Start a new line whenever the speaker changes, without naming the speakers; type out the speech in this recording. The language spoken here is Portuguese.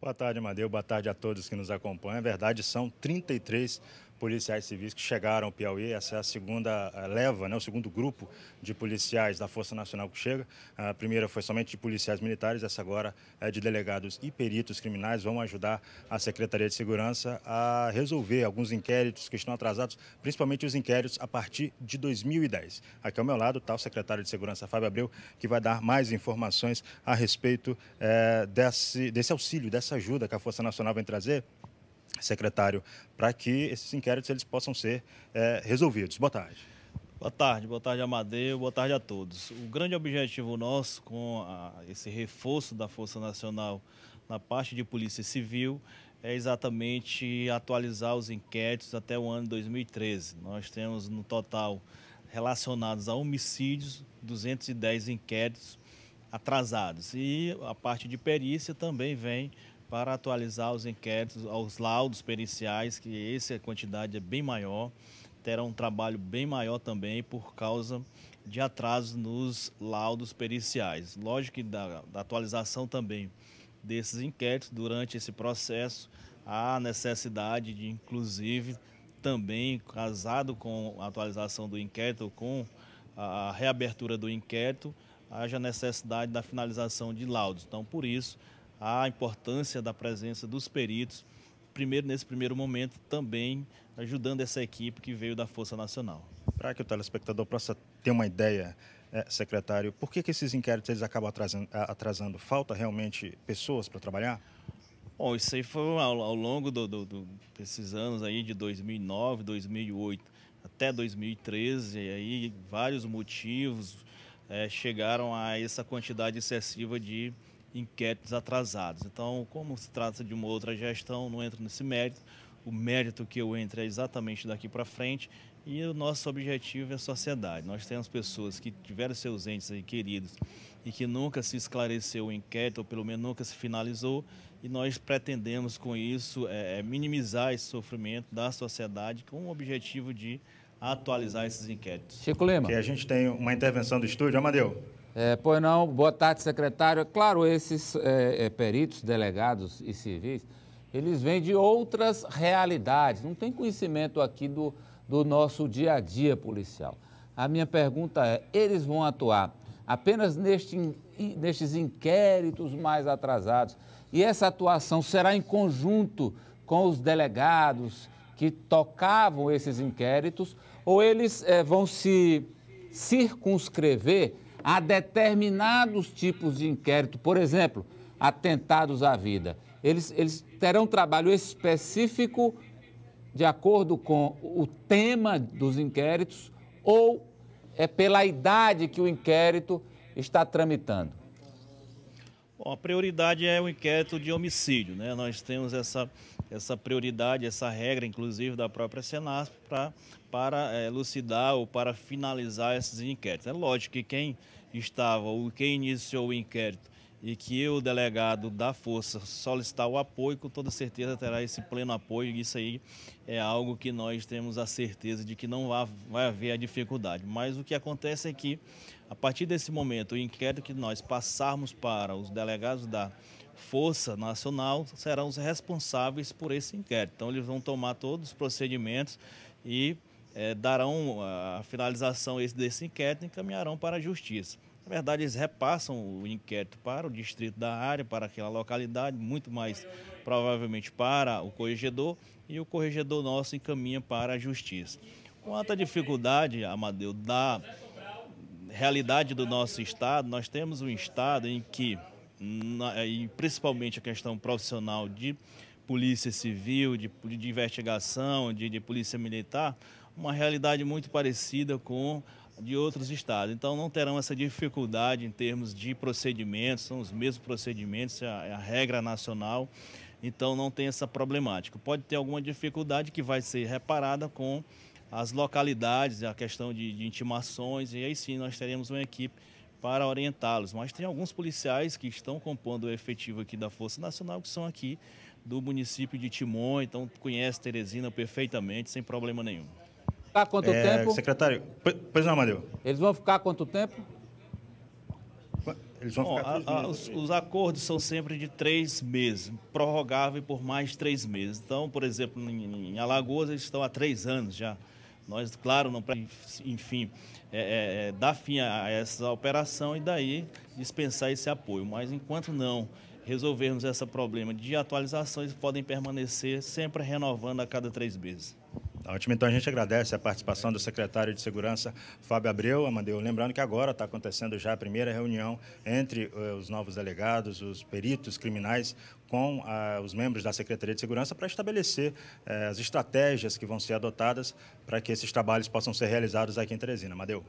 Boa tarde, Amadeu. Boa tarde a todos que nos acompanham. É verdade, são 33 policiais civis que chegaram ao Piauí. Essa é a segunda eh, leva, né, o segundo grupo de policiais da Força Nacional que chega. A primeira foi somente de policiais militares, essa agora é de delegados e peritos criminais. Vão ajudar a Secretaria de Segurança a resolver alguns inquéritos que estão atrasados, principalmente os inquéritos a partir de 2010. Aqui ao meu lado está o secretário de Segurança, Fábio Abreu, que vai dar mais informações a respeito é, desse, desse auxílio, dessa ajuda que a Força Nacional vem trazer secretário, para que esses inquéritos eles possam ser é, resolvidos. Boa tarde.
Boa tarde, boa tarde Amadeu, boa tarde a todos. O grande objetivo nosso com a, esse reforço da Força Nacional na parte de Polícia Civil é exatamente atualizar os inquéritos até o ano de 2013. Nós temos no total relacionados a homicídios 210 inquéritos atrasados e a parte de perícia também vem para atualizar os inquéritos, aos laudos periciais, que essa quantidade é bem maior, terá um trabalho bem maior também por causa de atrasos nos laudos periciais. Lógico que da, da atualização também desses inquéritos durante esse processo, há necessidade de, inclusive, também casado com a atualização do inquérito, com a reabertura do inquérito, haja necessidade da finalização de laudos. Então, por isso, a importância da presença dos peritos, primeiro nesse primeiro momento, também ajudando essa equipe que veio da Força Nacional.
Para que o telespectador possa ter uma ideia, é, secretário, por que, que, esses inquéritos eles acabam atrasando, atrasando? Falta realmente pessoas para trabalhar?
Bom, isso aí foi ao, ao longo do, do, do, desses anos aí de 2009, 2008 até 2013, e aí vários motivos é, chegaram a essa quantidade excessiva de inquéritos atrasados. Então, como se trata de uma outra gestão, não entro nesse mérito. O mérito que eu entro é exatamente daqui para frente e o nosso objetivo é a sociedade. Nós temos pessoas que tiveram seus entes queridos e que nunca se esclareceu o inquérito, ou pelo menos nunca se finalizou, e nós pretendemos com isso é, é minimizar esse sofrimento da sociedade com o objetivo de atualizar esses inquéritos. Chico
Lema. Que a gente tem uma intervenção do estúdio. Amadeu. É, pois não, boa tarde, secretário. Claro, esses é, é, peritos, delegados e civis, eles vêm de outras realidades, não tem conhecimento aqui do, do nosso dia a dia policial. A minha pergunta é: eles vão atuar apenas neste, nestes inquéritos mais atrasados? E essa atuação será em conjunto com os delegados que tocavam esses inquéritos? Ou eles é, vão se circunscrever? a determinados tipos de inquérito, por exemplo, atentados à vida. Eles, eles terão trabalho específico de acordo com o tema dos inquéritos ou é pela idade que o inquérito está tramitando?
Bom, a prioridade é o inquérito de homicídio, né? Nós temos essa, essa prioridade, essa regra, inclusive, da própria Senasp para eh, elucidar ou para finalizar esses inquéritos. É lógico que quem estava o quem iniciou o inquérito e que eu, delegado da Força, solicitar o apoio, com toda certeza terá esse pleno apoio. Isso aí é algo que nós temos a certeza de que não vai haver a dificuldade. Mas o que acontece é que, a partir desse momento, o inquérito que nós passarmos para os delegados da Força Nacional serão os responsáveis por esse inquérito. Então, eles vão tomar todos os procedimentos e é, darão a finalização desse inquérito e encaminharão para a justiça. Na verdade, eles repassam o inquérito para o distrito da área, para aquela localidade, muito mais provavelmente para o corregedor, e o corregedor nosso encaminha para a justiça. Quanto à dificuldade, Amadeu, da realidade do nosso Estado, nós temos um Estado em que, e principalmente a questão profissional de polícia civil, de, investigação, de polícia militar, uma realidade muito parecida com de outros estados. Então não terão essa dificuldade em termos de procedimentos, são os mesmos procedimentos, é a, é a regra nacional. Então não tem essa problemática. Pode ter alguma dificuldade que vai ser reparada com as localidades, a questão de, de intimações, e aí sim nós teremos uma equipe para orientá-los. Mas tem alguns policiais que estão compondo o efetivo aqui da Força Nacional, que são aqui do município de Timon, então conhece Teresina perfeitamente, sem problema nenhum
ficar quanto é, tempo? Secretário, pois não, Amadeu.
Eles vão ficar quanto tempo?
Bom, a, a, os,
os, acordos são sempre de três meses, prorrogável por mais três meses. Então, por exemplo, em, em Alagoas, eles estão há três anos já. Nós, claro, não enfim, é, é, é dar fim a, a essa operação e daí dispensar esse apoio. Mas enquanto não resolvermos esse
problema de atualizações, podem permanecer sempre renovando a cada três meses. Ótimo, então a gente agradece a participação do secretário de Segurança, Fábio Abreu, Amadeu. Lembrando que agora está acontecendo já a primeira reunião entre eh, os novos delegados, os peritos criminais, com ah, os membros da Secretaria de Segurança para estabelecer eh, as estratégias que vão ser adotadas para que esses trabalhos possam ser realizados aqui em Teresina. Amadeu.